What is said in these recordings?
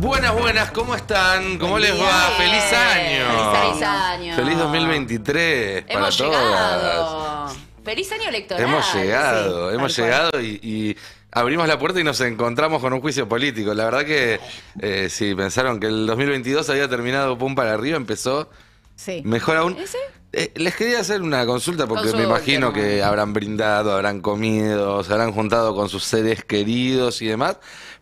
Buenas, buenas, ¿cómo están? ¿Cómo les va? ¡Feliz año! Feliz, año. Feliz 2023 Hemos para llegado. Feliz año electoral. Hemos llegado, hemos llegado y, abrimos la puerta y nos encontramos con un juicio político. La verdad que eh, si pensaron que el 2022 había terminado pum para arriba, empezó sí. mejor aún. Eh, les quería hacer una consulta porque me imagino que habrán brindado, habrán comido, se habrán juntado con sus seres queridos y demás.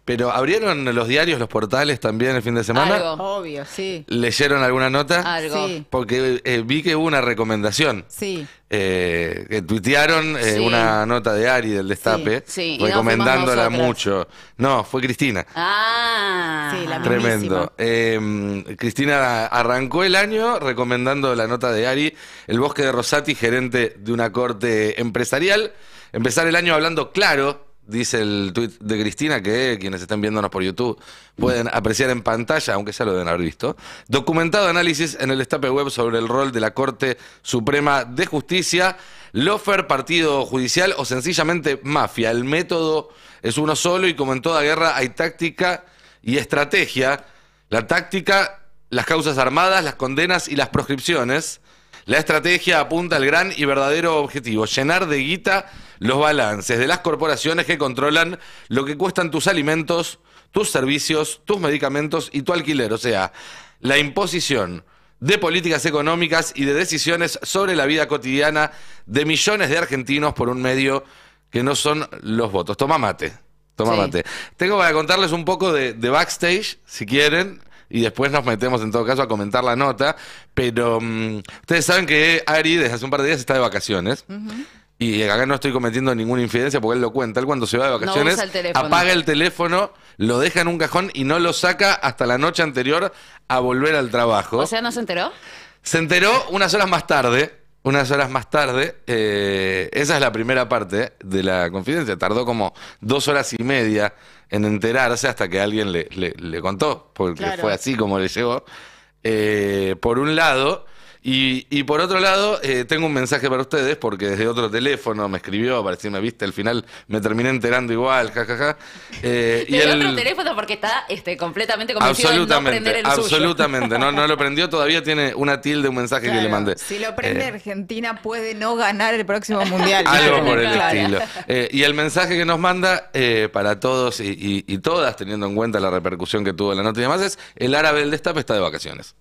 Pero abrieron los diarios, los portales también el fin de semana. Algo. Obvio, sí. ¿Leyeron alguna nota? Algo. Porque eh, vi que hubo una recomendación. Sí. Eh, que tuitearon eh, una nota de Ari del Destape sí. recomendándola mucho. No, fue Cristina. Ah, sí, la Tremendo. Eh, Cristina arrancó el año recomendando la nota de Ari, El Bosque de Rosati, gerente de una corte empresarial. Empezar el año hablando claro dice el tweet de Cristina que quienes están viéndonos por YouTube pueden apreciar en pantalla, aunque ya lo deben haber visto, documentado análisis en el estape web sobre el rol de la Corte Suprema de Justicia, lofer, partido judicial o sencillamente mafia. El método es uno solo y como en toda guerra hay táctica y estrategia. La táctica, las causas armadas, las condenas y las proscripciones. La estrategia apunta al gran y verdadero objetivo, llenar de guita los balances de las corporaciones que controlan lo que cuestan tus alimentos, tus servicios, tus medicamentos y tu alquiler. O sea, la imposición de políticas económicas y de decisiones sobre la vida cotidiana de millones de argentinos por un medio que no son los votos. Toma mate. Toma mate. Tengo para contarles un poco de backstage, si quieren y después nos metemos en todo caso a comentar la nota. Pero mm, ustedes saben que Ari desde hace un par de días está de vacaciones. Y acá no estoy cometiendo ninguna infidencia porque él lo cuenta. Él cuando se va de vacaciones, apaga el teléfono, lo deja en un cajón y no lo saca hasta la noche anterior a volver al trabajo. O sea, ¿no se enteró? Se enteró unas horas más tarde. Unas horas más tarde, eh, esa es la primera parte de la confidencia. Tardó como dos horas y media en enterarse hasta que alguien le, le, contó, porque fue así como le llegó. Eh, por un lado, y, por otro lado, eh, tengo un mensaje para ustedes, porque desde otro teléfono me escribió para me viste, al final me terminé enterando igual, jajaja. Eh, y el otro teléfono porque está este, completamente convencido absolutamente, no prender el Absolutamente, No, no lo prendió, todavía tiene una tilde, un mensaje que le mandé. Si lo prende eh, Argentina puede no ganar el próximo Mundial. Algo por el estilo. y el mensaje que nos manda para todos y, y todas, teniendo en cuenta la repercusión que tuvo la nota y demás, es el árabe del destape está de vacaciones.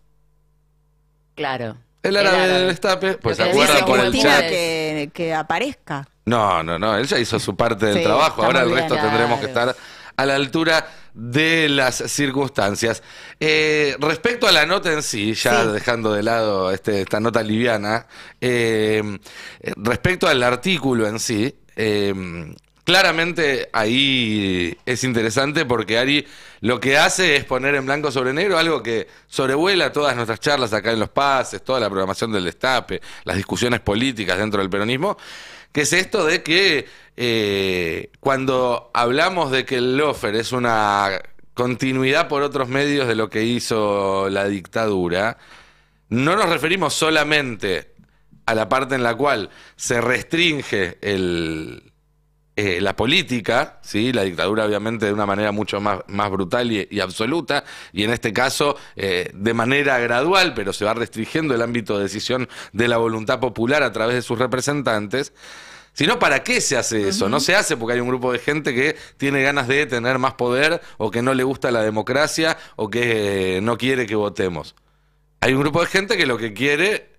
Claro. El árabe, del destape. Pues se por el Que, que, aparezca. No, no, no. Él ya hizo su parte del trabajo. Ahora el resto tendremos que estar a la altura de las circunstancias. Eh, respecto a la nota en sí, ya dejando de lado este, esta nota liviana, eh, respecto al artículo en sí, eh, claramente ahí es interesante porque Ari lo que hace es poner en blanco sobre negro algo que sobrevuela todas nuestras charlas acá en los pases, toda la programación del destape, las discusiones políticas dentro del peronismo, que es esto de que eh, cuando hablamos de que el lofer es una continuidad por otros medios de lo que hizo la dictadura, no nos referimos solamente a la parte en la cual se restringe el, eh, la política, ¿sí? la dictadura obviamente de una manera mucho más, más brutal y, absoluta, y en este caso eh, de manera gradual, pero se va restringiendo el ámbito de decisión de la voluntad popular a través de sus representantes. sino ¿para qué se hace eso? No se hace porque hay un grupo de gente que tiene ganas de tener más poder o que no le gusta la democracia o que eh, no quiere que votemos. Hay un grupo de gente que lo que quiere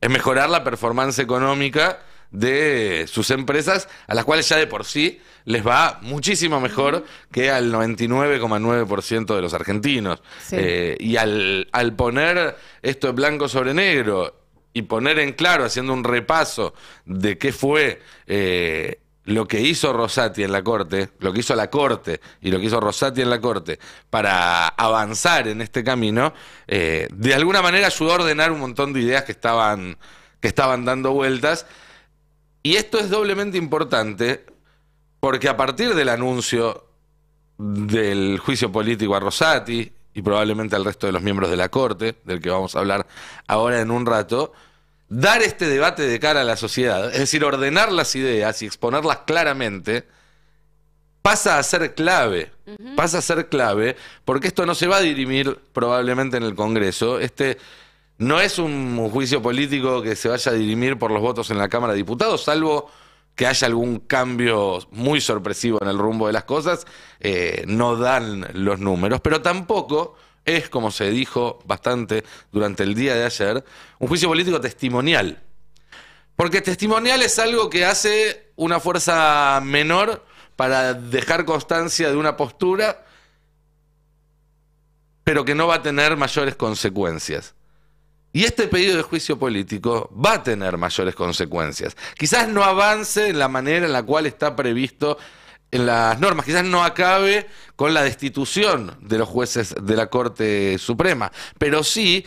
es mejorar la performance económica de sus empresas, a las cuales ya de por sí les va muchísimo mejor que al 99,9% de los argentinos. Eh, y al, poner esto en blanco sobre negro y poner en claro, haciendo un repaso de qué fue... Eh, lo que hizo Rosati en la corte, lo que hizo la corte y lo que hizo Rosati en la corte para avanzar en este camino, eh, de alguna manera ayudó a ordenar un montón de ideas que estaban, que estaban dando vueltas y esto es doblemente importante porque a partir del anuncio del juicio político a Rosati y probablemente al resto de los miembros de la Corte, del que vamos a hablar ahora en un rato, dar este debate de cara a la sociedad, es decir, ordenar las ideas y exponerlas claramente, pasa a ser clave, pasa a ser clave, porque esto no se va a dirimir probablemente en el Congreso, este no es un juicio político que se vaya a dirimir por los votos en la Cámara de Diputados, salvo que haya algún cambio muy sorpresivo en el rumbo de las cosas, eh, no dan los números, pero tampoco es, como se dijo bastante durante el día de ayer, un juicio político testimonial. Porque testimonial es algo que hace una fuerza menor para dejar constancia de una postura, pero que no va a tener mayores consecuencias. Y este pedido de juicio político va a tener mayores consecuencias. Quizás no avance en la manera en la cual está previsto en las normas, quizás no acabe con la destitución de los jueces de la Corte Suprema, pero sí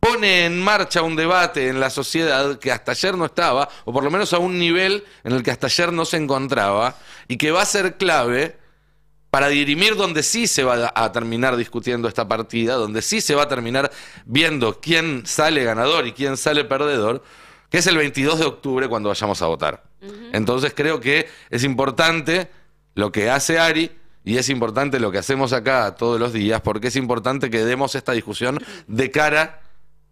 pone en marcha un debate en la sociedad que hasta ayer no estaba, o por lo menos a un nivel en el que hasta ayer no se encontraba, y que va a ser clave para dirimir donde sí se va a terminar discutiendo esta partida, donde sí se va a terminar viendo quién sale ganador y quién sale perdedor, que es el 22 de octubre cuando vayamos a votar. Entonces creo que es importante lo que hace Ari y es importante lo que hacemos acá todos los días, porque es importante que demos esta discusión de cara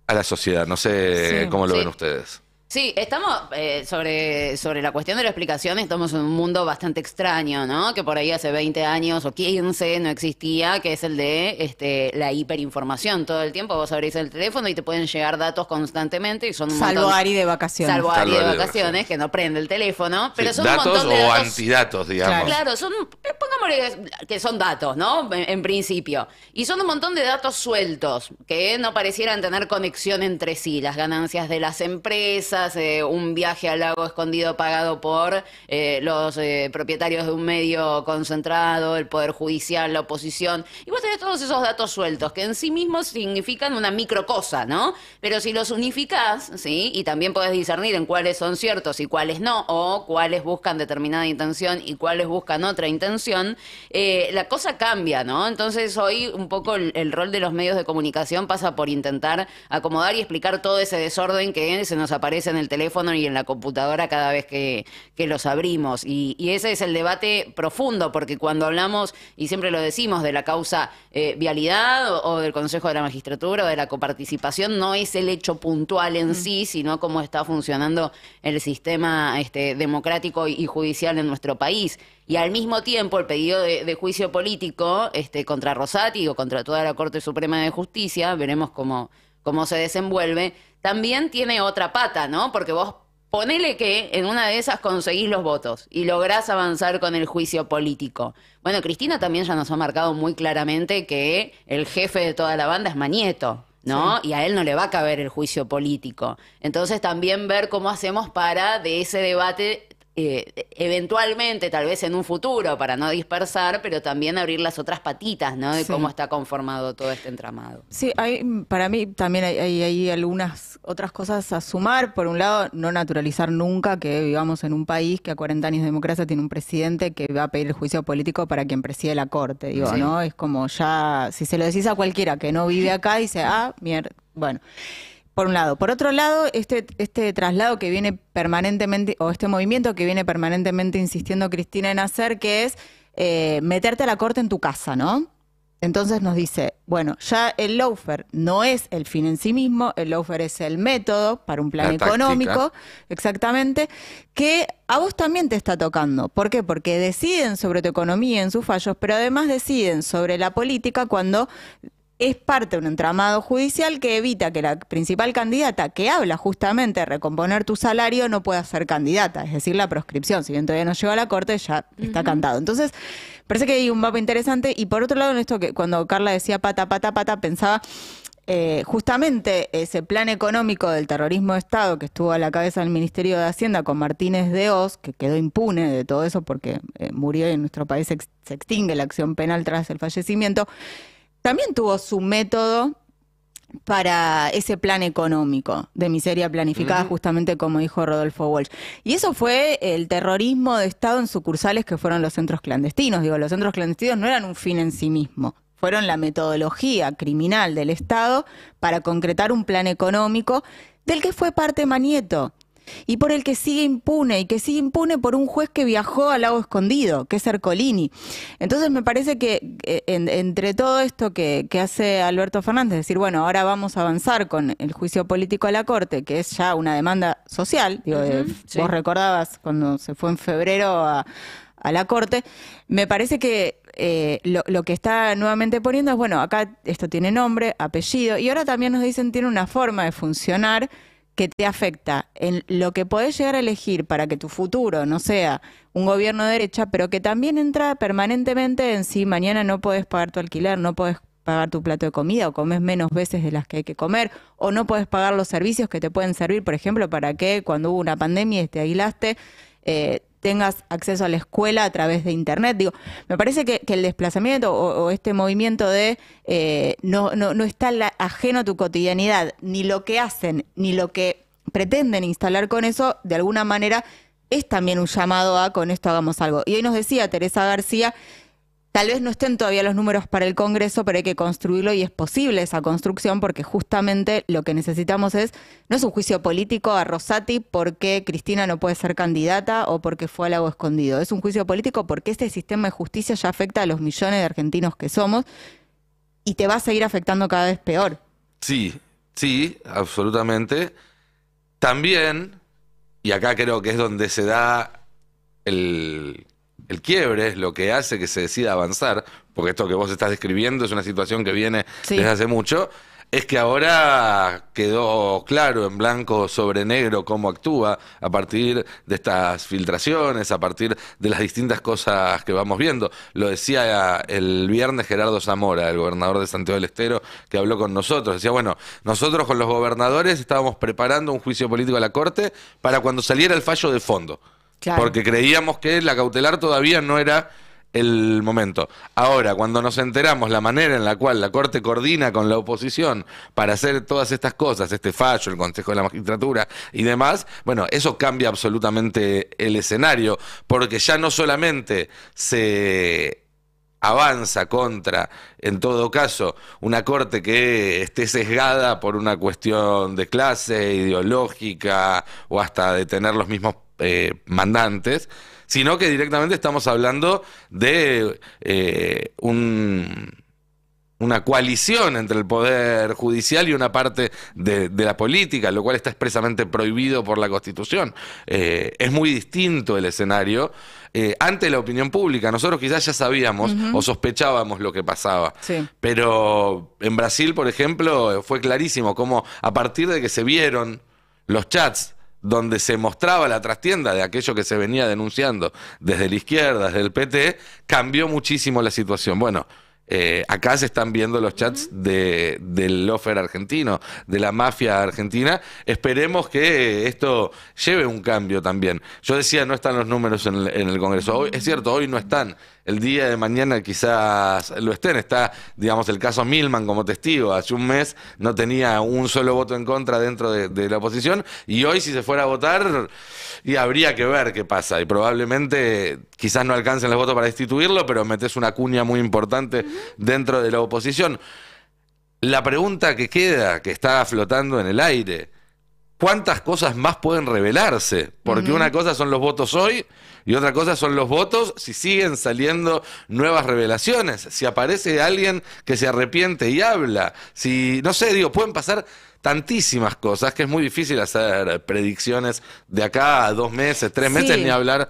a la sociedad. No sé cómo lo ven ustedes. Sí, estamos eh, sobre, sobre la cuestión de la explicación, estamos en un mundo bastante extraño, ¿no? Que por ahí hace 20 años o 15 no existía, que es el de este, la hiperinformación. Todo el tiempo vos abrís el teléfono y te pueden llegar datos constantemente y son un Salvo Ari de vacaciones. Salvo, Ari de vacaciones, que no prende el teléfono, pero son datos o antidatos, digamos. Claro, son, pongámosle que son datos, ¿no? en principio. Y son un montón de datos sueltos que no parecieran tener conexión entre sí, las ganancias de las empresas eh, un viaje al lago escondido pagado por eh, los eh, propietarios de un medio concentrado, el Poder Judicial, la oposición. Y vos tenés todos esos datos sueltos que en sí mismos significan una micro cosa, ¿no? Pero si los unificás, ¿sí? Y también podés discernir en cuáles son ciertos y cuáles no, o cuáles buscan determinada intención y cuáles buscan otra intención, la cosa cambia, ¿no? Entonces hoy un poco el rol de los medios de comunicación pasa por intentar acomodar y explicar todo ese desorden que se nos aparece en el teléfono y en la computadora cada vez que, los abrimos. Y, ese es el debate profundo, porque cuando hablamos, y siempre lo decimos, de la causa eh, vialidad o, del Consejo de la Magistratura o de la coparticipación, no es el hecho puntual en mm. sí, sino cómo está funcionando el sistema este, democrático y judicial en nuestro país y al mismo tiempo el pedido de, juicio político este, contra Rosati o contra toda la Corte Suprema de Justicia, veremos cómo, cómo se desenvuelve, también tiene otra pata, ¿no? Porque vos ponele que en una de esas conseguís los votos y lográs avanzar con el juicio político. Bueno, Cristina también ya nos ha marcado muy claramente que el jefe de toda la banda es Manieto. ¿no? Y a él no le va a caber el juicio político. Entonces también ver cómo hacemos para de ese debate eh, eventualmente, tal vez en un futuro, para no dispersar, pero también abrir las otras patitas, ¿no? De cómo está conformado todo este entramado. Sí, hay, para mí también hay, algunas otras cosas a sumar. Por un lado, no naturalizar nunca que vivamos en un país que a 40 años de democracia tiene un presidente que va a pedir el juicio político para quien preside la corte, digo, ¿no? Es como ya, si se lo decís a cualquiera que no vive acá, dice, ah, mierda, bueno por un lado. Por otro lado, este, este, traslado que viene permanentemente, o este movimiento que viene permanentemente insistiendo Cristina en hacer, que es eh, meterte a la corte en tu casa, ¿no? Entonces nos dice, bueno, ya el loafer no es el fin en sí mismo, el loafer es el método para un plan económico, exactamente, que a vos también te está tocando. ¿Por qué? Porque deciden sobre tu economía en sus fallos, pero además deciden sobre la política cuando es parte de un entramado judicial que evita que la principal candidata que habla justamente de recomponer tu salario no pueda ser candidata, es decir, la proscripción. Si bien todavía no llegó a la corte, ya está cantado. Entonces, parece que hay un mapa interesante. Y por otro lado, en esto que cuando Carla decía pata, pata, pata, pensaba. Eh, justamente ese plan económico del terrorismo de Estado que estuvo a la cabeza del Ministerio de Hacienda con Martínez de Oz, que quedó impune de todo eso porque eh, murió y en nuestro país se extingue la acción penal tras el fallecimiento, también tuvo su método para ese plan económico de miseria planificada, justamente como dijo Rodolfo Walsh. Y eso fue el terrorismo de Estado en sucursales que fueron los centros clandestinos. Digo, los centros clandestinos no eran un fin en sí mismo, fueron la metodología criminal del Estado para concretar un plan económico del que fue parte Manieto y por el que sigue impune, y que sigue impune por un juez que viajó al lago escondido, que es Ercolini. Entonces me parece que eh, entre todo esto que, hace Alberto Fernández, decir, bueno, ahora vamos a avanzar con el juicio político a la Corte, que es ya una demanda social, digo, eh, vos recordabas cuando se fue en febrero a, la Corte, me parece que eh, lo, lo, que está nuevamente poniendo es, bueno, acá esto tiene nombre, apellido, y ahora también nos dicen tiene una forma de funcionar que te afecta en lo que podés llegar a elegir para que tu futuro no sea un gobierno de derecha, pero que también entra permanentemente en si mañana no podés pagar tu alquiler, no podés pagar tu plato de comida o comes menos veces de las que hay que comer o no podés pagar los servicios que te pueden servir, por ejemplo, para que cuando hubo una pandemia y te aislaste, eh, tengas acceso a la escuela a través de Internet. Digo, me parece que, el desplazamiento o, este movimiento de eh, no, no, está ajeno a tu cotidianidad, ni lo que hacen, ni lo que pretenden instalar con eso, de alguna manera es también un llamado a con esto hagamos algo. Y hoy nos decía Teresa García Tal vez no estén todavía los números para el Congreso, pero hay que construirlo y es posible esa construcción porque justamente lo que necesitamos es, no es un juicio político a Rosati porque Cristina no puede ser candidata o porque fue al lago escondido. Es un juicio político porque este sistema de justicia ya afecta a los millones de argentinos que somos y te va a seguir afectando cada vez peor. Sí, sí, absolutamente. También, y acá creo que es donde se da el el quiebre es lo que hace que se decida avanzar, porque esto que vos estás describiendo es una situación que viene desde hace mucho, es que ahora quedó claro en blanco sobre negro cómo actúa a partir de estas filtraciones, a partir de las distintas cosas que vamos viendo. Lo decía el viernes Gerardo Zamora, el gobernador de Santiago del Estero, que habló con nosotros. Decía, bueno, nosotros con los gobernadores estábamos preparando un juicio político a la Corte para cuando saliera el fallo de fondo. Porque creíamos que la cautelar todavía no era el momento. Ahora, cuando nos enteramos la manera en la cual la Corte coordina con la oposición para hacer todas estas cosas, este fallo, el Consejo de la Magistratura y demás, bueno, eso cambia absolutamente el escenario, porque ya no solamente se avanza contra, en todo caso, una corte que esté sesgada por una cuestión de clase, ideológica o hasta de tener los mismos eh, mandantes, sino que directamente estamos hablando de eh, una coalición entre el poder judicial y una parte de, la política, lo cual está expresamente prohibido por la Constitución. Eh, es muy distinto el escenario ante la opinión pública. Nosotros quizás ya sabíamos o sospechábamos lo que pasaba, pero en Brasil, por ejemplo, fue clarísimo cómo a partir de que se vieron los chats donde se mostraba la trastienda de aquello que se venía denunciando desde la izquierda, desde el PT, cambió muchísimo la situación. Bueno, eh, acá se están viendo los chats del lofer argentino, de la mafia argentina. Esperemos que esto lleve un cambio también. Yo decía, no están los números en el, Congreso. Hoy, es cierto, hoy no están el día de mañana quizás lo estén. Está, digamos, el caso Milman como testigo. Hace un mes no tenía un solo voto en contra dentro de, la oposición y hoy si se fuera a votar y habría que ver qué pasa. Y probablemente quizás no alcancen los votos para destituirlo, pero metes una cuña muy importante dentro de la oposición. La pregunta que queda, que está flotando en el aire, cuántas cosas más pueden revelarse, porque una cosa son los votos hoy y otra cosa son los votos si siguen saliendo nuevas revelaciones, si aparece alguien que se arrepiente y habla, si, no sé, digo, pueden pasar tantísimas cosas que es muy difícil hacer predicciones de acá a dos meses, tres meses, ni hablar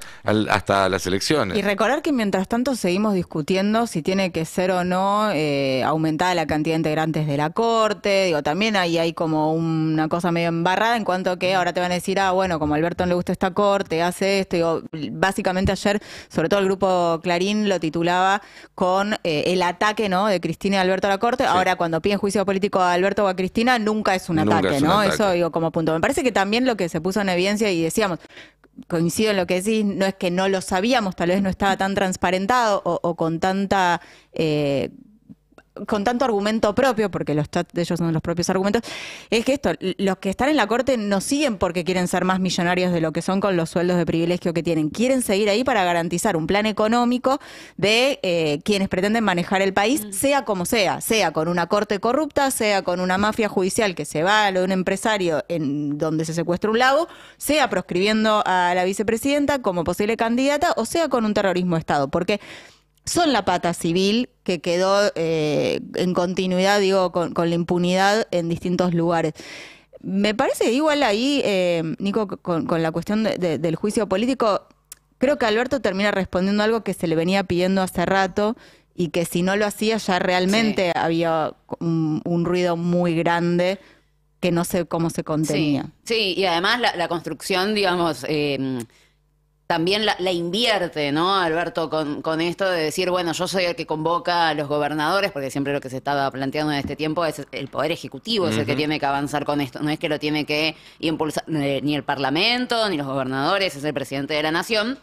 hasta las elecciones. Y recordar que mientras tanto seguimos discutiendo si tiene que ser o no eh, aumentada la cantidad de integrantes de la Corte, digo, también ahí hay como una cosa medio embarrada en cuanto que ahora te van a decir, ah, bueno, como a Alberto no le gusta esta Corte, hace esto, digo, básicamente ayer, sobre todo el grupo Clarín lo titulaba con eh, el ataque, ¿no?, de Cristina y Alberto a la Corte, ahora cuando piden juicio político a Alberto o a Cristina, nunca es un ataque, ¿no? Eso digo como punto. Me parece que también lo que se puso en evidencia y decíamos, coincido en lo que decís, no es que no lo sabíamos, tal vez no estaba tan transparentado o, con tanta... Eh, con tanto argumento propio, porque los de ellos son los propios argumentos, es que esto, los que están en la corte no siguen porque quieren ser más millonarios de lo que son con los sueldos de privilegio que tienen, quieren seguir ahí para garantizar un plan económico de eh, quienes pretenden manejar el país, mm. sea como sea, sea con una corte corrupta, sea con una mafia judicial que se va a lo de un empresario en donde se secuestra un lago, sea proscribiendo a la vicepresidenta como posible candidata, o sea con un terrorismo de Estado, porque son la pata civil que quedó eh, en continuidad, digo, con, la impunidad en distintos lugares. Me parece igual ahí, eh, Nico, con, la cuestión del juicio político, creo que Alberto termina respondiendo algo que se le venía pidiendo hace rato y que si no lo hacía ya realmente había un, ruido muy grande que no sé cómo se contenía. Sí, y además la, construcción, digamos, eh, también la, invierte, ¿no, Alberto, con, esto de decir, bueno, yo soy el que convoca a los gobernadores, porque siempre lo que se estaba planteando en este tiempo es el Poder Ejecutivo, es el que tiene que avanzar con esto, no es que lo tiene que impulsar eh, ni el Parlamento, ni los gobernadores, es el presidente de la Nación.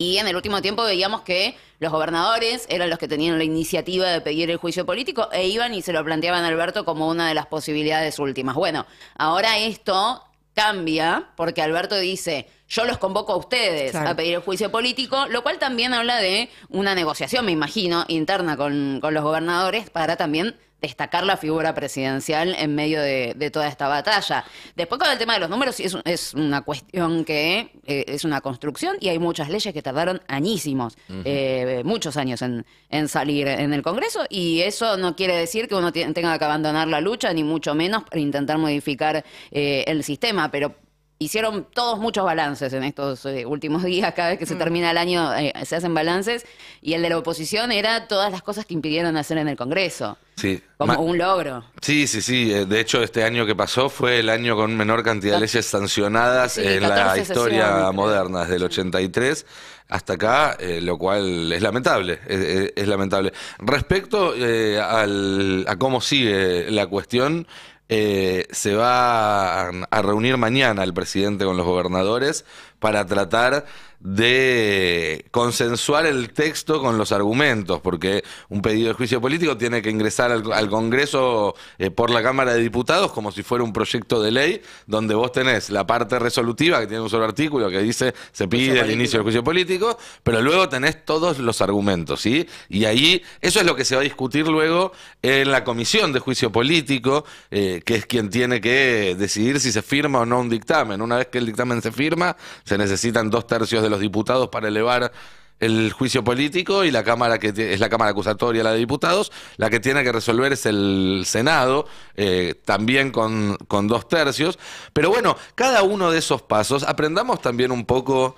Y en el último tiempo veíamos que los gobernadores eran los que tenían la iniciativa de pedir el juicio político e iban y se lo planteaban a Alberto como una de las posibilidades últimas. Bueno, ahora esto cambia porque Alberto dice, yo los convoco a ustedes a pedir el juicio político, lo cual también habla de una negociación, me imagino, interna con, con los gobernadores para también destacar la figura presidencial en medio de, toda esta batalla. Después con el tema de los números, es, es una cuestión que eh, es una construcción y hay muchas leyes que tardaron añísimos, eh, muchos años en, salir en el Congreso y eso no quiere decir que uno tenga que abandonar la lucha, ni mucho menos para intentar modificar eh, el sistema, pero hicieron todos muchos balances en estos eh, últimos días, cada vez que se mm. termina el año eh, se hacen balances, y el de la oposición era todas las cosas que impidieron hacer en el Congreso. Sí. Como un logro. Sí, sí, sí. Eh, de hecho, este año que pasó fue el año con menor cantidad de leyes sancionadas en la historia moderna, desde el 83 hasta acá, lo cual es lamentable, es, lamentable. Respecto a cómo sigue la cuestión, eh, se va a reunir mañana el presidente con los gobernadores para tratar de consensuar el texto con los argumentos, porque un pedido de juicio político tiene que ingresar al, Congreso eh, por la Cámara de Diputados como si fuera un proyecto de ley, donde vos tenés la parte resolutiva que tiene un solo artículo que dice se pide el, inicio del juicio político, pero luego tenés todos los argumentos, ¿sí? Y ahí eso es lo que se va a discutir luego en la Comisión de Juicio Político, eh, que es quien tiene que decidir si se firma o no un dictamen. Una vez que el dictamen se firma, se necesitan dos tercios de los diputados para elevar el juicio político y la Cámara que es la Cámara acusatoria, la de diputados, la que tiene que resolver es el Senado, eh, también con, con dos tercios. Pero bueno, cada uno de esos pasos, aprendamos también un poco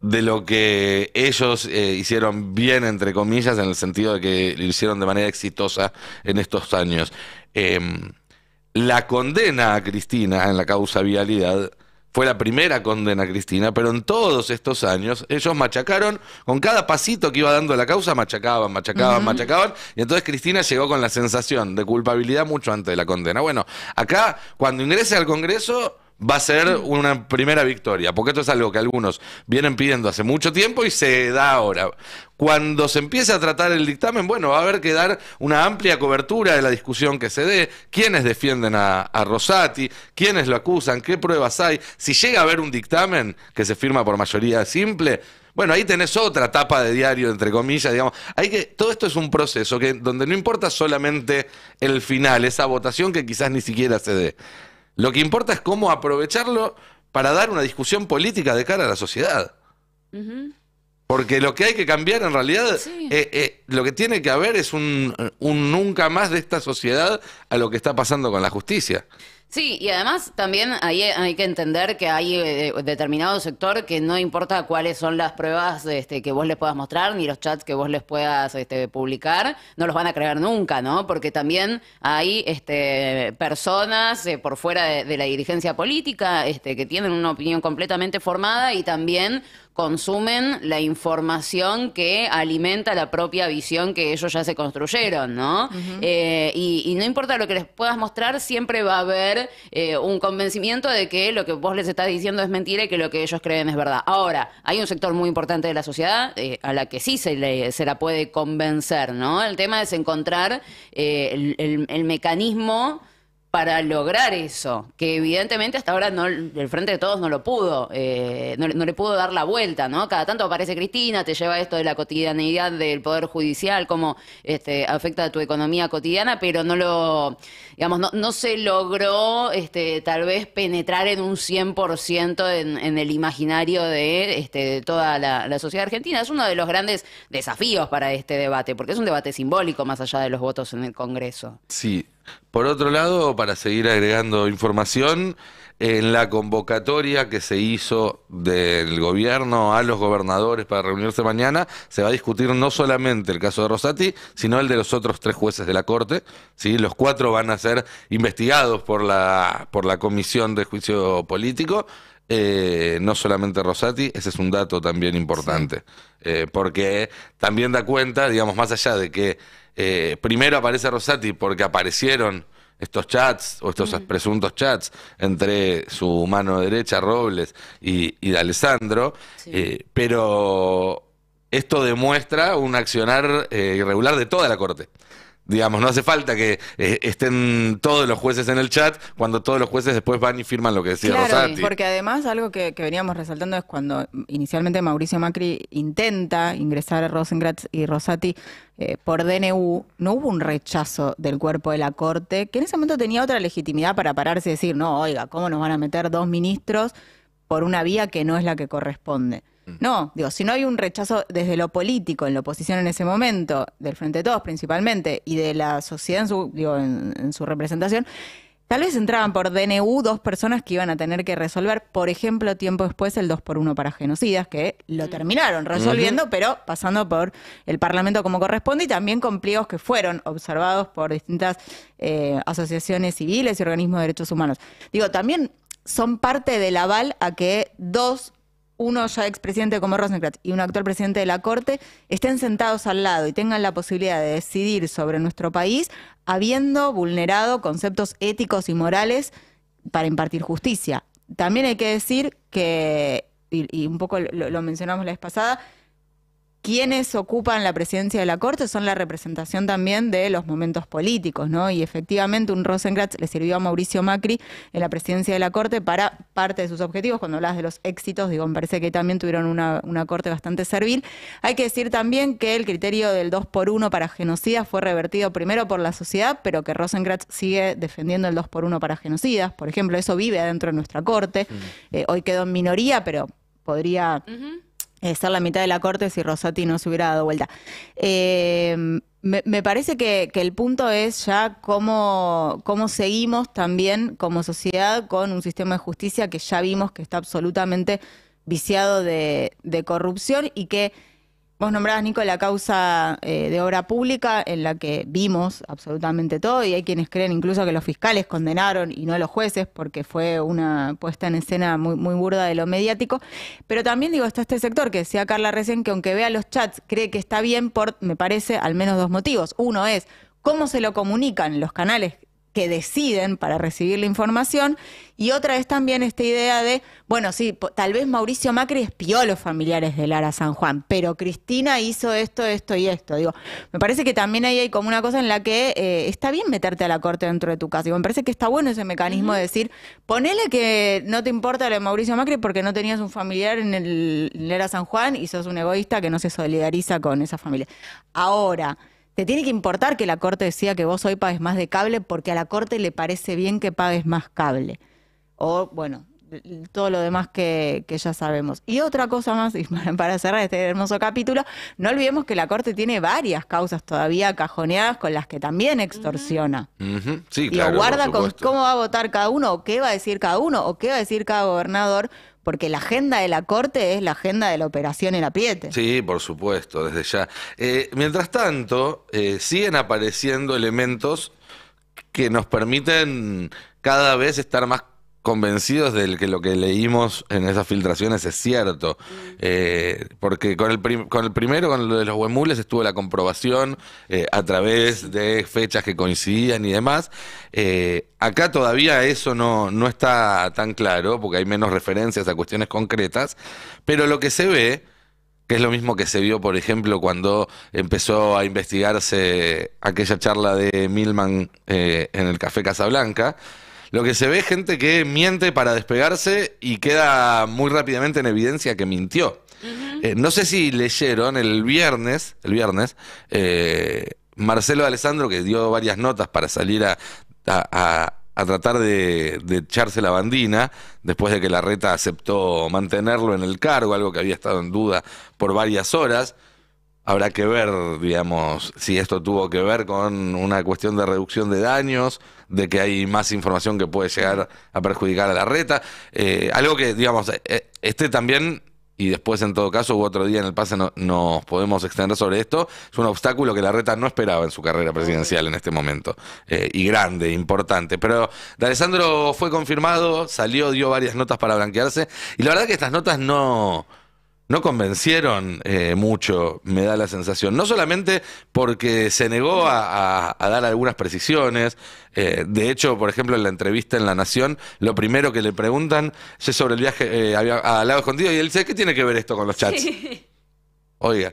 de lo que ellos eh, hicieron bien, entre comillas, en el sentido de que lo hicieron de manera exitosa en estos años. Em, la condena a Cristina en la causa vialidad fue la primera condena Cristina, pero en todos estos años ellos machacaron, con cada pasito que iba dando la causa, machacaban, machacaban, machacaban, y entonces Cristina llegó con la sensación de culpabilidad mucho antes de la condena. Bueno, acá cuando ingrese al Congreso va a ser mm. una primera victoria, porque esto es algo que algunos vienen pidiendo hace mucho tiempo y se da ahora. Cuando se empiece a tratar el dictamen, bueno, va a haber que dar una amplia cobertura de la discusión que se dé, quiénes defienden a, Rosati, quiénes lo acusan, qué pruebas hay. Si llega a haber un dictamen que se firma por mayoría simple, bueno, ahí tenés otra tapa de diario, entre comillas, digamos. Hay que, todo esto es un proceso que, donde no importa solamente el final, esa votación que quizás ni siquiera se dé. Lo que importa es cómo aprovecharlo para dar una discusión política de cara a la sociedad. Porque lo que hay que cambiar en realidad, eh, eh, lo que tiene que haber es un nunca más de esta sociedad a lo que está pasando con la justicia. Sí, y además también hay, hay que entender que hay eh, determinado sector que no importa cuáles son las pruebas este, que vos les puedas mostrar, ni los chats que vos les puedas este, publicar, no los van a creer nunca, ¿no? Porque también hay este, personas eh, por fuera de, la dirigencia política este, que tienen una opinión completamente formada y también consumen la información que alimenta la propia visión que ellos ya se construyeron, ¿no? Eh, y, no importa lo que les puedas mostrar, siempre va a haber eh, un convencimiento de que lo que vos les estás diciendo es mentira y que lo que ellos creen es verdad. Ahora, hay un sector muy importante de la sociedad eh, a la que sí se, le, la puede convencer, ¿no? El tema es encontrar el mecanismo para lograr eso, que evidentemente hasta ahora no, el Frente de Todos no lo pudo, eh, no, le pudo dar la vuelta, ¿no? Cada tanto aparece Cristina, te lleva esto de la cotidianeidad del Poder Judicial, cómo este, afecta a tu economía cotidiana, pero no lo, digamos, no, se logró este, tal vez penetrar en un 100% en, en el imaginario de, este, de toda la, la sociedad argentina. Es uno de los grandes desafíos para este debate, porque es un debate simbólico más allá de los votos en el Congreso. Sí, por otro lado, para seguir agregando información, en la convocatoria que se hizo del gobierno a los gobernadores para reunirse mañana, se va a discutir no solamente el caso de Rosati, sino el de los otros tres jueces de la Corte. ¿sí? Los cuatro van a ser investigados por la Comisión de Juicio Político. Eh, no solamente Rosati, ese es un dato también importante, eh, porque también da cuenta, digamos, más allá de que eh, primero aparece Rosati porque aparecieron estos chats o estos presuntos chats entre su mano derecha, Robles, y, de Alessandro, pero esto demuestra un accionar irregular de toda la Corte. Digamos, no hace falta que eh, estén todos los jueces en el chat cuando todos los jueces después van y firman lo que decía Rosati. Porque además algo que, veníamos resaltando es cuando inicialmente Mauricio Macri intenta ingresar a Rosengratz y Rosati eh, por DNU, no hubo un rechazo del cuerpo de la Corte, que en ese momento tenía otra legitimidad para pararse y decir, no, oiga, ¿cómo nos van a meter dos ministros por una vía que no es la que corresponde? Mm. No, digo, si no hay un rechazo desde lo político, en la oposición en ese momento, del Frente de Todos principalmente, y de la sociedad en su, en, su representación, tal vez entraban por DNU dos personas que iban a tener que resolver, por ejemplo, tiempo después el 2 por 1 para genocidas, que lo mm. terminaron resolviendo, pero pasando por el Parlamento como corresponde y también con pliegos que fueron observados por distintas eh, asociaciones civiles y organismos de derechos humanos. Digo, también son parte del aval a que dos uno ya expresidente como Rosencrantz y un actual presidente de la Corte estén sentados al lado y tengan la posibilidad de decidir sobre nuestro país habiendo vulnerado conceptos éticos y morales para impartir justicia. También hay que decir que, y, un poco lo mencionamos la vez pasada, quienes ocupan la presidencia de la Corte son la representación también de los momentos políticos, ¿no? Y efectivamente un Rosenkrantz le sirvió a Mauricio Macri en la presidencia de la Corte para parte de sus objetivos. Cuando hablas de los éxitos, digo, me parece que también tuvieron una, Corte bastante servil. Hay que decir también que el criterio del 2 por 1 para genocidas fue revertido primero por la sociedad, pero que Rosencratz sigue defendiendo el 2 por 1 para genocidas. Por ejemplo, eso vive adentro de nuestra Corte. Mm. Eh, hoy quedó en minoría, pero podría... Ser la mitad de la corte si Rosati no se hubiera dado vuelta. Eh, me, parece que, el punto es ya cómo, cómo seguimos también como sociedad con un sistema de justicia que ya vimos que está absolutamente viciado de corrupción y que Vos nombrabas, Nico, la causa eh, de obra pública en la que vimos absolutamente todo y hay quienes creen incluso que los fiscales condenaron y no los jueces porque fue una puesta en escena muy, muy burda de lo mediático. Pero también digo, está este sector que decía Carla recién que aunque vea los chats cree que está bien por, me parece, al menos dos motivos. Uno es cómo se lo comunican los canales que deciden para recibir la información. Y otra es también esta idea de, bueno, sí, tal vez Mauricio Macri espió a los familiares de Lara San Juan, pero Cristina hizo esto, esto y esto. Digo, me parece que también ahí hay como una cosa en la que eh, está bien meterte a la corte dentro de tu casa. Digo, me parece que está bueno ese mecanismo de decir, ponele que no te importa de Mauricio Macri porque no tenías un familiar en, el, Lara San Juan y sos un egoísta que no se solidariza con esa familia. Ahora, te tiene que importar que la Corte decía que vos hoy pagues más de cable porque a la Corte le parece bien que pagues más cable. O, bueno, todo lo demás que, ya sabemos. Y otra cosa más, para cerrar este hermoso capítulo, no olvidemos que la Corte tiene varias causas todavía cajoneadas con las que también extorsiona. sí, claro, y guarda cómo va a votar cada uno, o qué va a decir cada uno, o qué va a decir cada gobernador, porque la agenda de la Corte es la agenda de la operación en apriete. Sí, por supuesto, desde ya. Eh, mientras tanto, eh, siguen apareciendo elementos que nos permiten cada vez estar más convencidos de que lo que leímos en esas filtraciones es cierto. Eh, porque con el, con el primero, con lo de los huemules, estuvo la comprobación eh, a través de fechas que coincidían y demás. Eh, acá todavía eso no, no está tan claro, porque hay menos referencias a cuestiones concretas, pero lo que se ve que es lo mismo que se vio, por ejemplo, cuando empezó a investigarse aquella charla de Milman en el Café Casablanca, lo que se ve es gente que miente para despegarse y queda muy rápidamente en evidencia que mintió. Eh, no sé si leyeron el viernes, el viernes, eh, Marcelo Alessandro, que dio varias notas para salir a, tratar de, de, echarse la bandina después de que la reta aceptó mantenerlo en el cargo, algo que había estado en duda por varias horas. Habrá que ver, digamos, si esto tuvo que ver con una cuestión de reducción de daños, de que hay más información que puede llegar a perjudicar a la reta. Eh, algo que, digamos, este también, y después en todo caso, u otro día en el pase nos podemos extender sobre esto, es un obstáculo que la reta no esperaba en su carrera presidencial en este momento. y grande, importante. Pero de Alessandro fue confirmado, salió, dio varias notas para blanquearse. Y la verdad que estas notas no no convencieron eh, mucho, me da la sensación. No solamente porque se negó a, dar algunas precisiones. Eh, de hecho, por ejemplo, en la entrevista en La Nación, lo primero que le preguntan es sobre el viaje eh, al Escondido y él dice, ¿qué tiene que ver esto con los chats? Oiga.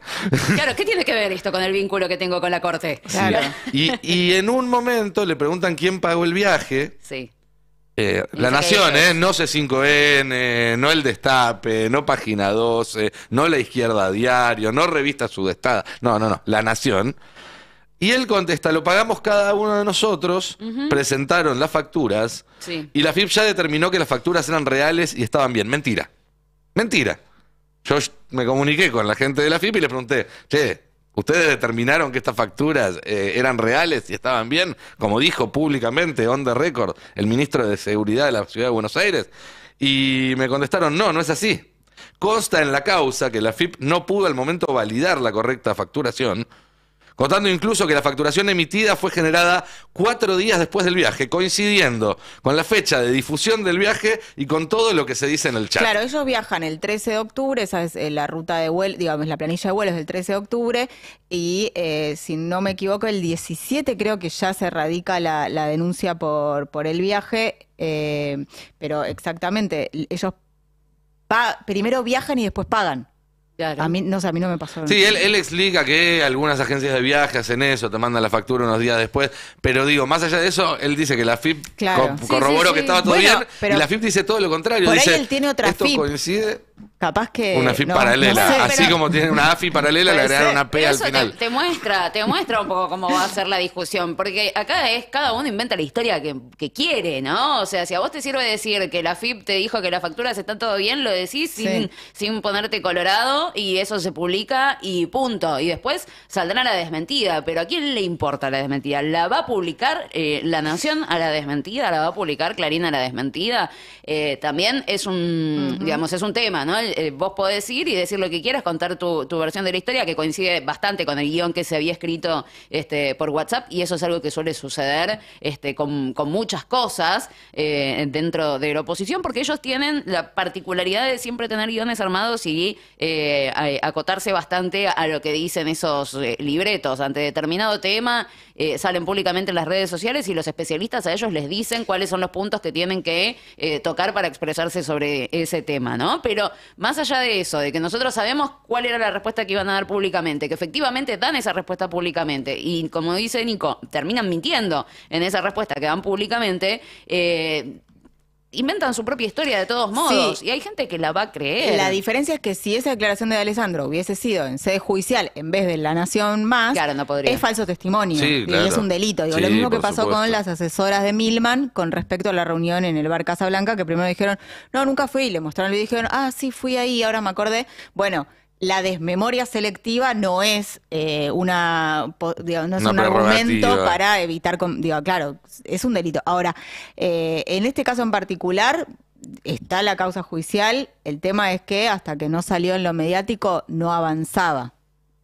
Claro, ¿qué tiene que ver esto con el vínculo que tengo con la corte? Claro. Y, y en un momento le preguntan quién pagó el viaje. Sí. Eh, la Nación, ¿eh? No C5N, no El Destape, no Página 12, no La Izquierda Diario, no Revista Sudestada. No, no, no. La Nación. Y él contesta, lo pagamos cada uno de nosotros, presentaron las facturas y la FIP ya determinó que las facturas eran reales y estaban bien. Mentira. Mentira. Yo me comuniqué con la gente de la FIP y le pregunté, che, Ustedes determinaron que estas facturas eh, eran reales y estaban bien, como dijo públicamente on the record el ministro de Seguridad de la Ciudad de Buenos Aires. Y me contestaron, no, no es así. Consta en la causa que la FIP no pudo al momento validar la correcta facturación contando incluso que la facturación emitida fue generada cuatro días después del viaje, coincidiendo con la fecha de difusión del viaje y con todo lo que se dice en el chat. Claro, ellos viajan el 13 de octubre, esa es eh, la ruta de vuelo, digamos, la planilla de vuelos del 13 de octubre, y eh, si no me equivoco, el 17 creo que ya se radica la, denuncia por, por el viaje, eh, pero exactamente, ellos primero viajan y después pagan. A mí, no sé, a mí no me pasó. Sí, él, explica que algunas agencias de viajes hacen eso, te mandan la factura unos días después. Pero digo, más allá de eso, él dice que la FIP corroboró que estaba todo bien. y la FIP dice todo lo contrario. Por dice, ahí él tiene otra Esto coincide. Capaz que. Una AFI paralela. Así como tienen una AFI paralela, le agregaron una P al final. Te, muestra, te un poco cómo va a ser la discusión. Porque acá es cada uno inventa la historia que, quiere, ¿no? O sea, si a vos te sirve decir que la AFIP te dijo que las facturas están todo bien, lo decís sin, ponerte colorado y eso se publica y punto. Y después saldrá la desmentida. Pero ¿a quién le importa la desmentida? ¿La va a publicar eh, La Nación a la desmentida? ¿La va a publicar Clarina a la desmentida? Eh, también es un, digamos, es un tema, ¿no? vos podés ir y decir lo que quieras, contar tu, versión de la historia, que coincide bastante con el guión que se había escrito este, por WhatsApp, y eso es algo que suele suceder este, con, muchas cosas eh, dentro de la oposición, porque ellos tienen la particularidad de siempre tener guiones armados y eh, acotarse bastante a lo que dicen esos eh, libretos. Ante determinado tema, salen públicamente en las redes sociales y los especialistas a ellos les dicen cuáles son los puntos que tienen que tocar para expresarse sobre ese tema, ¿no? Pero más allá de eso, de que nosotros sabemos cuál era la respuesta que iban a dar públicamente, que efectivamente dan esa respuesta públicamente, y como dice Nico, terminan mintiendo en esa respuesta que dan públicamente, eh, inventan su propia historia de todos modos. Y hay gente que la va a creer. La diferencia es que si esa declaración de Alessandro hubiese sido en sede judicial en vez de La Nación Más, es falso testimonio. es un delito. lo mismo que pasó con las asesoras de Milman con respecto a la reunión en el bar Casa Blanca, que primero dijeron, no, nunca fui. le mostraron y dijeron, ah, sí, fui ahí, ahora me acordé. Bueno, la desmemoria selectiva no es eh, una no es un argumento para evitar digo claro es un delito ahora eh, en este caso en particular está la causa judicial el tema es que hasta que no salió en lo mediático no avanzaba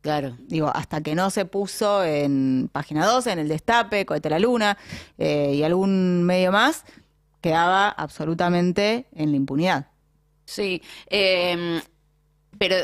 Claro. Digo, hasta que no se puso en página 12, en el Destape, Cohete la Luna eh, y algún medio más, quedaba absolutamente en la impunidad. Sí. pero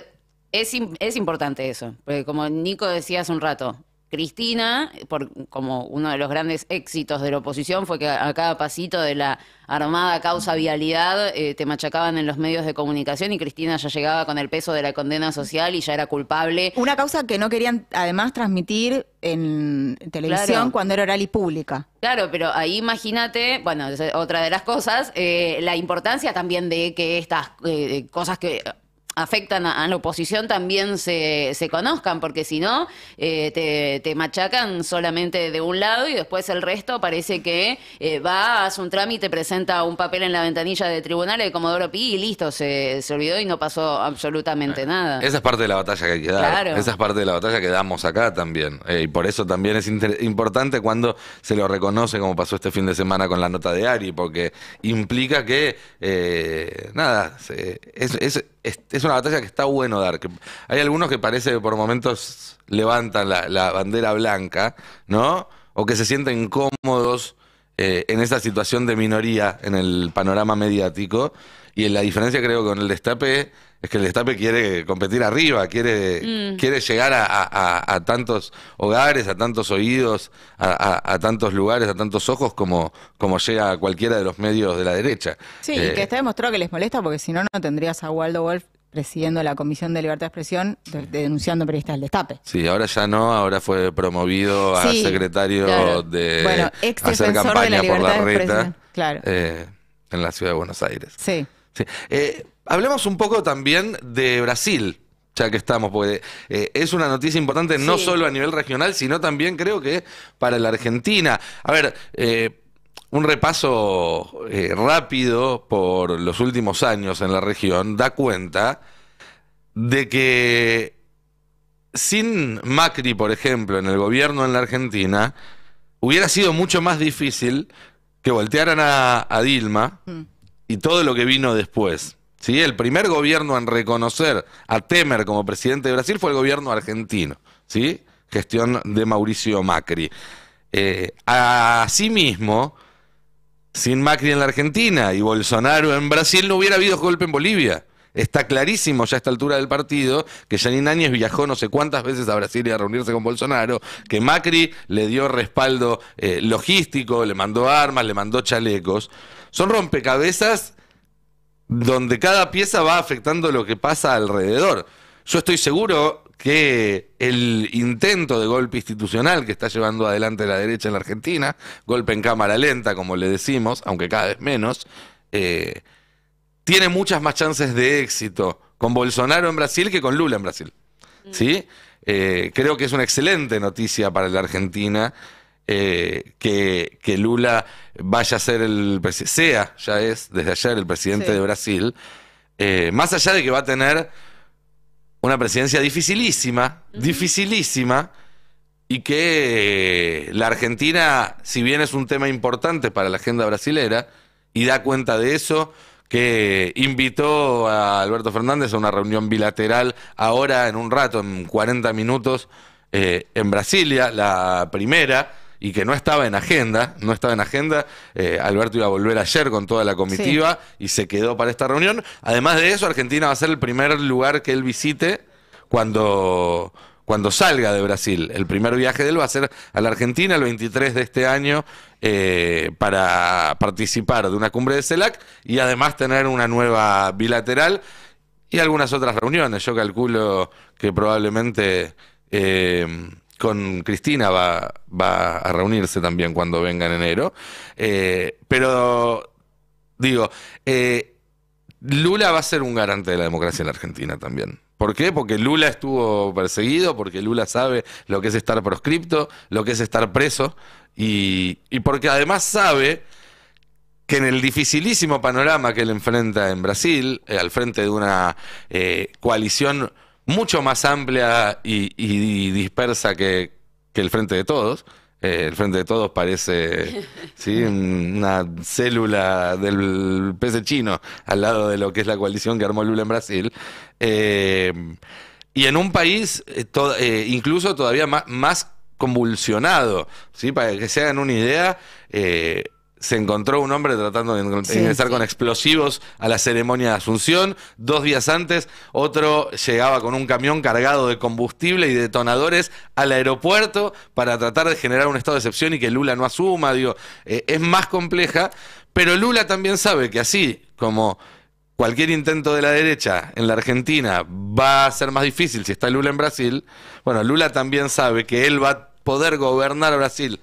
es, importante eso, porque como Nico decía hace un rato, Cristina, por, como uno de los grandes éxitos de la oposición, fue que a cada pasito de la armada causa vialidad eh, te machacaban en los medios de comunicación y Cristina ya llegaba con el peso de la condena social y ya era culpable. Una causa que no querían además transmitir en televisión cuando era oral y pública. Claro, pero ahí imagínate, bueno, otra de las cosas, eh, la importancia también de que estas eh, cosas que afectan a, la oposición también se, se conozcan, porque si no, eh, te, machacan solamente de un lado y después el resto parece que eh, va, hace un trámite, presenta un papel en la ventanilla de tribunales de Comodoro Pi y listo, se, olvidó y no pasó absolutamente nada. Esa es parte de la batalla que hay que dar. Esa es parte de la batalla que damos acá también. Eh, y por eso también es importante cuando se lo reconoce, como pasó este fin de semana con la nota de Ari, porque implica que, nada, es es, una batalla que está bueno dar. hay algunos que parece que por momentos levantan la, bandera blanca, ¿no? O que se sienten cómodos eh, en esa situación de minoría en el panorama mediático. Y la diferencia creo con el destape es que el destape quiere competir arriba, quiere, mm. quiere llegar a, tantos hogares, a tantos oídos, a, tantos lugares, a tantos ojos como, como llega a cualquiera de los medios de la derecha. Sí, y eh, que está demostrado que les molesta porque si no, no tendrías a Waldo Wolf presidiendo la Comisión de Libertad de Expresión, denunciando periodistas del destape. Sí, ahora ya no, ahora fue promovido a secretario de bueno, ex hacer campaña de la por la reta claro. Eh, en la ciudad de Buenos Aires. Sí. Eh, hablemos un poco también de Brasil, ya que estamos, porque eh, es una noticia importante no solo a nivel regional, sino también creo que para la Argentina. A ver, eh, un repaso rápido por los últimos años en la región da cuenta de que sin Macri, por ejemplo, en el gobierno en la Argentina, hubiera sido mucho más difícil que voltearan a, Dilma. Mm y todo lo que vino después. ¿sí? El primer gobierno en reconocer a Temer como presidente de Brasil fue el gobierno argentino, ¿sí? gestión de Mauricio Macri. Eh, asimismo, sin Macri en la Argentina y Bolsonaro en Brasil no hubiera habido golpe en Bolivia. Está clarísimo ya a esta altura del partido que Janine Áñez viajó no sé cuántas veces a Brasil a reunirse con Bolsonaro, que Macri le dio respaldo eh, logístico, le mandó armas, le mandó chalecos. Son rompecabezas donde cada pieza va afectando lo que pasa alrededor. Yo estoy seguro que el intento de golpe institucional que está llevando adelante la derecha en la Argentina, golpe en cámara lenta, como le decimos, aunque cada vez menos, eh, tiene muchas más chances de éxito con Bolsonaro en Brasil que con Lula en Brasil. Mm. ¿Sí? Eh, creo que es una excelente noticia para la Argentina eh, que, Lula vaya a ser el sea, ya es desde ayer el presidente de Brasil, eh, más allá de que va a tener una presidencia dificilísima, dificilísima, y que la Argentina, si bien es un tema importante para la agenda brasilera, y da cuenta de eso, que invitó a Alberto Fernández a una reunión bilateral ahora en un rato, en 40 minutos, eh, en Brasilia, la primera, y que no estaba en agenda, no estaba en agenda, eh, Alberto iba a volver ayer con toda la comitiva y se quedó para esta reunión. Además de eso, Argentina va a ser el primer lugar que él visite cuando cuando salga de Brasil. El primer viaje de él va a ser a la Argentina el 23 de este año eh, para participar de una cumbre de CELAC y además tener una nueva bilateral y algunas otras reuniones. Yo calculo que probablemente eh, con Cristina va, va, a reunirse también cuando venga en enero. Eh, pero digo, Lula va a ser un garante de la democracia en la Argentina también. ¿Por qué? Porque Lula estuvo perseguido, porque Lula sabe lo que es estar proscripto, lo que es estar preso, y, porque además sabe que en el dificilísimo panorama que él enfrenta en Brasil, eh, al frente de una eh, coalición mucho más amplia y, dispersa que el Frente de Todos, eh, el Frente de Todos parece ¿sí? una célula del pez chino al lado de lo que es la coalición que armó Lula en Brasil. Eh, y en un país eh, incluso todavía más, convulsionado, ¿sí? para que se hagan una idea se encontró un hombre tratando de ingresar con explosivos a la ceremonia de Asunción. Dos días antes, otro llegaba con un camión cargado de combustible y detonadores al aeropuerto para tratar de generar un estado de excepción y que Lula no asuma. Digo, eh, es más compleja, pero Lula también sabe que así como cualquier intento de la derecha en la Argentina va a ser más difícil si está Lula en Brasil, bueno, Lula también sabe que él va a poder gobernar Brasil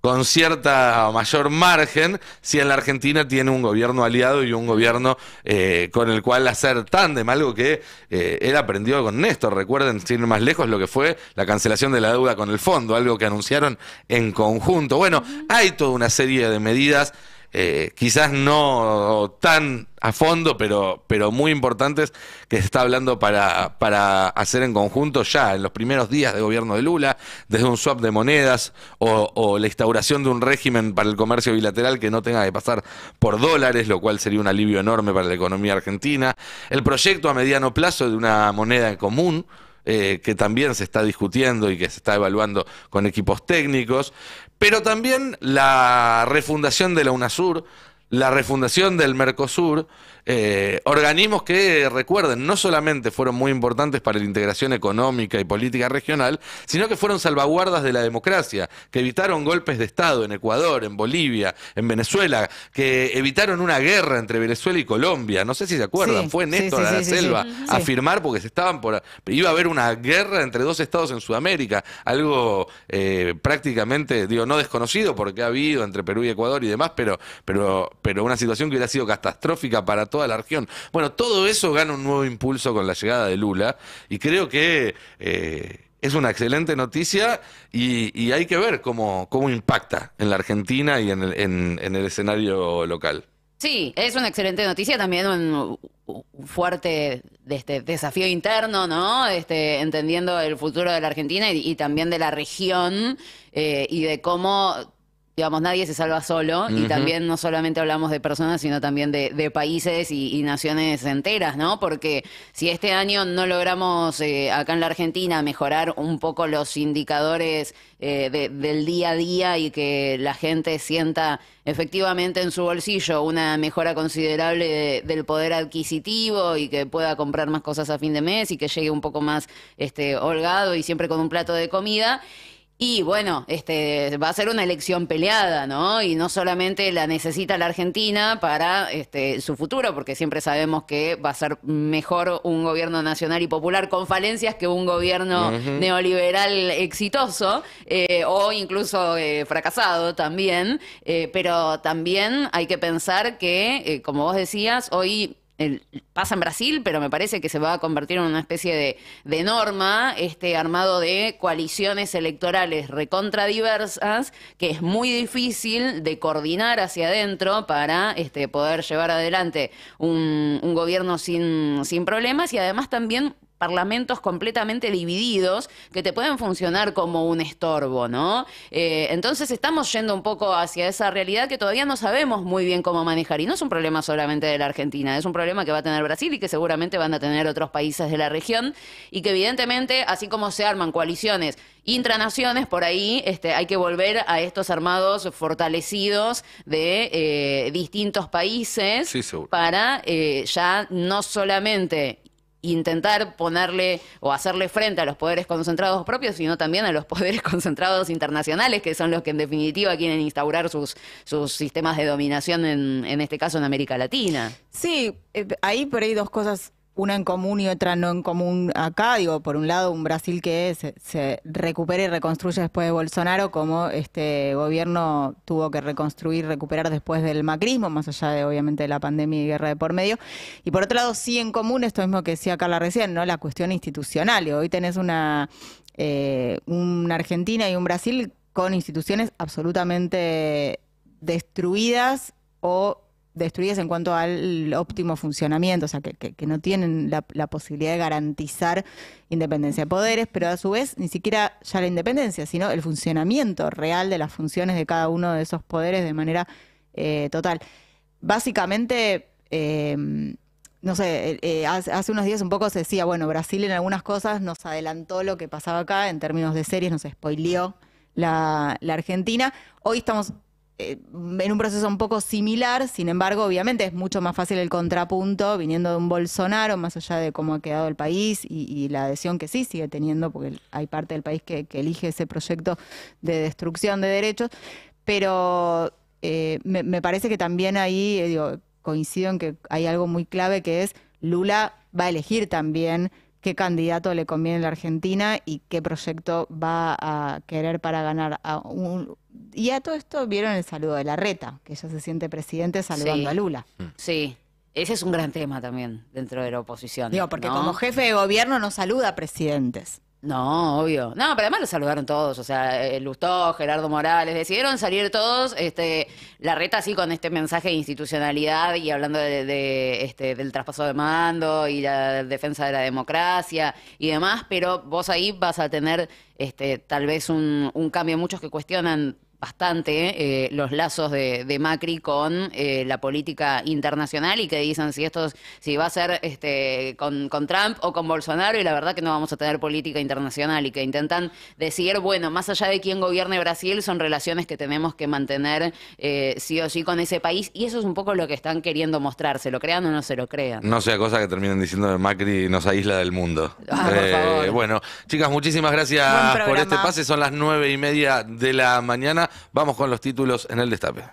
con cierta mayor margen si en la Argentina tiene un gobierno aliado y un gobierno eh, con el cual hacer tándem, algo que eh, él aprendió con Néstor. Recuerden, sin ir más lejos, lo que fue la cancelación de la deuda con el fondo, algo que anunciaron en conjunto. Bueno, hay toda una serie de medidas eh, quizás no tan a fondo, pero, pero muy importantes que se está hablando para, para hacer en conjunto ya en los primeros días de gobierno de Lula, desde un swap de monedas o, la instauración de un régimen para el comercio bilateral que no tenga que pasar por dólares, lo cual sería un alivio enorme para la economía argentina, el proyecto a mediano plazo de una moneda común, eh, que también se está discutiendo y que se está evaluando con equipos técnicos, pero también la refundación de la UNASUR, la refundación del Mercosur, eh, organismos que, recuerden, no solamente fueron muy importantes para la integración económica y política regional, sino que fueron salvaguardas de la democracia, que evitaron golpes de Estado en Ecuador, en Bolivia, en Venezuela, que evitaron una guerra entre Venezuela y Colombia. No sé si se acuerdan, fue Néstor a la selva a firmar porque se estaban por. iba a haber una guerra entre dos estados en Sudamérica, algo eh, prácticamente, digo, no desconocido porque ha habido entre Perú y Ecuador y demás, pero, pero, pero una situación que hubiera sido catastrófica para todos la región. Bueno, todo eso gana un nuevo impulso con la llegada de Lula y creo que eh, es una excelente noticia y, hay que ver cómo, cómo impacta en la Argentina y en el, escenario local. Sí, es una excelente noticia, también un, fuerte este desafío interno, ¿no? Este, entendiendo el futuro de la Argentina y, también de la región eh, y de cómo digamos, nadie se salva solo y también no solamente hablamos de personas, sino también de, países y, naciones enteras, ¿no? Porque si este año no logramos eh, acá en la Argentina mejorar un poco los indicadores eh, del día a día y que la gente sienta efectivamente en su bolsillo una mejora considerable del poder adquisitivo y que pueda comprar más cosas a fin de mes y que llegue un poco más este, holgado y siempre con un plato de comida. Y bueno, este, va a ser una elección peleada, ¿no? Y no solamente la necesita la Argentina para este, su futuro, porque siempre sabemos que va a ser mejor un gobierno nacional y popular con falencias que un gobierno neoliberal exitoso eh, o incluso eh, fracasado también. Eh, pero también hay que pensar que, como vos decías, hoy pasa en Brasil, pero me parece que se va a convertir en una especie de, norma este armado de coaliciones electorales recontradiversas, que es muy difícil de coordinar hacia adentro para este, poder llevar adelante un, gobierno sin problemas y además también parlamentos completamente divididos que te pueden funcionar como un estorbo, ¿no? Eh, entonces estamos yendo un poco hacia esa realidad que todavía no sabemos muy bien cómo manejar. Y no es un problema solamente de la Argentina, es un problema que va a tener Brasil y que seguramente van a tener otros países de la región. Y que evidentemente, así como se arman coaliciones intranaciones, por ahí este, hay que volver a estos armados fortalecidos de eh, distintos países para eh, ya no solamente intentar ponerle o hacerle frente a los poderes concentrados propios, sino también a los poderes concentrados internacionales, que son los que en definitiva quieren instaurar sus, sus sistemas de dominación, en, en este caso en América Latina. Sí, eh, ahí por ahí dos cosas una en común y otra no en común acá. Digo, por un lado, un Brasil que se, se, recupera y reconstruye después de Bolsonaro, como este gobierno tuvo que reconstruir, recuperar después del macrismo, más allá de obviamente de la pandemia y guerra de por medio. Y por otro lado, sí en común, esto mismo que decía Carla recién, ¿no? La cuestión institucional. Y hoy tenés una, eh, una Argentina y un Brasil con instituciones absolutamente destruidas o destruidas en cuanto al óptimo funcionamiento, o sea, que, no tienen la, posibilidad de garantizar independencia de poderes, pero a su vez ni siquiera ya la independencia, sino el funcionamiento real de las funciones de cada uno de esos poderes de manera eh, total. Básicamente, em, no sé, eh, eh, hace, unos días un poco se decía, bueno, Brasil en algunas cosas nos adelantó lo que pasaba acá en términos de series, nos spoileó la Argentina. Hoy estamos eh, en un proceso un poco similar, sin embargo, obviamente es mucho más fácil el contrapunto viniendo de un Bolsonaro, más allá de cómo ha quedado el país y, la adhesión que sí sigue teniendo, porque hay parte del país que, elige ese proyecto de destrucción de derechos, pero eh, me, parece que también ahí, eh, digo, coincido en que hay algo muy clave que es Lula va a elegir también qué candidato le conviene a la Argentina y qué proyecto va a querer para ganar a un... Y a todo esto vieron el saludo de la reta, que ella se siente presidente saludando a Lula. Mm. Sí, ese es un gran tema también dentro de la oposición. Digo, porque como jefe de gobierno no saluda a presidentes. No, obvio. No, pero además lo saludaron todos, o sea, eh, Lustó, Gerardo Morales, decidieron salir todos, este, la reta así con este mensaje de institucionalidad y hablando de, este, del traspaso de mando y la defensa de la democracia y demás, pero vos ahí vas a tener este, tal vez un, un cambio, muchos que cuestionan bastante eh, los lazos de, Macri con eh, la política internacional y que dicen si esto si va a ser este con, Trump o con Bolsonaro y la verdad que no vamos a tener política internacional y que intentan decir bueno más allá de quién gobierne Brasil son relaciones que tenemos que mantener eh, sí o sí con ese país y eso es un poco lo que están queriendo mostrar se lo crean o no se lo crean no sea cosa que terminen diciendo que Macri nos aísla del mundo ah, bueno chicas muchísimas gracias por este pase son las nueve y media de la mañana Vamos con los títulos en el destape.